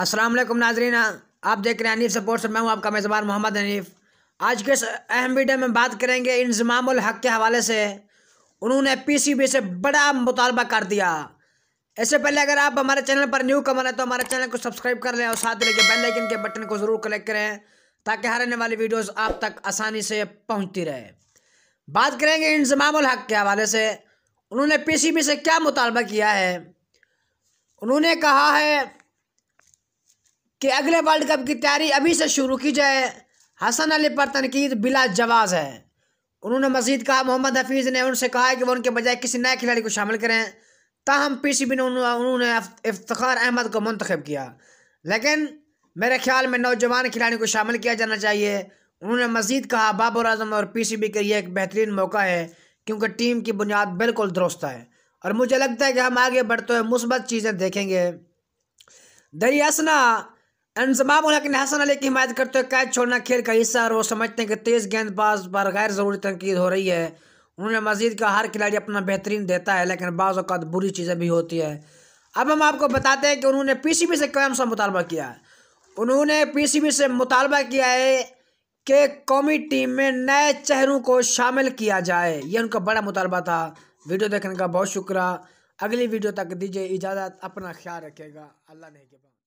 असलम नाजरीन आप देख रहे हैं अनिफ सपोर्ट से मैं हूँ आपका मेज़बान मोहम्मद अनीफ आज के इस अहम वीडियो में बात करेंगे इंजमाम हक के हवाले से उन्होंने पीसीबी से बड़ा मुतालबा कर दिया इससे पहले अगर आप हमारे चैनल पर न्यू कमर है तो हमारे चैनल को सब्सक्राइब कर लें और साथ लेके बेल आइकन के बटन को ज़रूर क्लिक करें ताकि हर आने वाली वीडियोज़ आप तक आसानी से पहुँचती रहे बात करेंगे इंजमाम हक के हवाले से उन्होंने बी से क्या मुतालबा किया है उन्होंने कहा है कि अगले वर्ल्ड कप की तैयारी अभी से शुरू की जाए हसन अली पर तनकीद बिला जवाज़ है उन्होंने मजीद कहा मोहम्मद हफीज़ ने उनसे कहा है कि वह उनके बजाय किसी नए खिलाड़ी को शामिल करें ताहम पी सी बी ने उन्होंने इफ्तार अहमद को मंतखब किया लेकिन मेरे ख्याल में नौजवान खिलाड़ी को शामिल किया जाना चाहिए उन्होंने मजीद कहा बाबर अजम और पी सी बी के लिए एक बेहतरीन मौका है क्योंकि टीम की बुनियाद बिल्कुल दुरुस्त है और मुझे लगता है कि हम आगे बढ़ते हुए मुस्बत चीज़ें देखेंगे दरियासना इंजमाम हसन अली की हिमायत करते हुए कैच छोड़ना खेल का हिस्सा और वो समझते हैं कि तेज़ गेंदबाज पर गैर ज़रूरी तनकीद हो रही है उन्होंने मजीद का हर खिलाड़ी अपना बेहतरीन देता है लेकिन बाज़ अवत बुरी चीज़ें भी होती है अब हम आपको बताते हैं कि उन्होंने पी सी बी से कौन सा मुतालबा किया है उन्होंने पी सी बी से मुतालबा किया है कि कौमी टीम में नए चेहरों को शामिल किया जाए यह उनका बड़ा मुतालबा था वीडियो देखने का बहुत शुक्रिया अगली वीडियो तक दीजिए इजाज़त अपना ख्याल रखेगा अल्लाह ने के बाद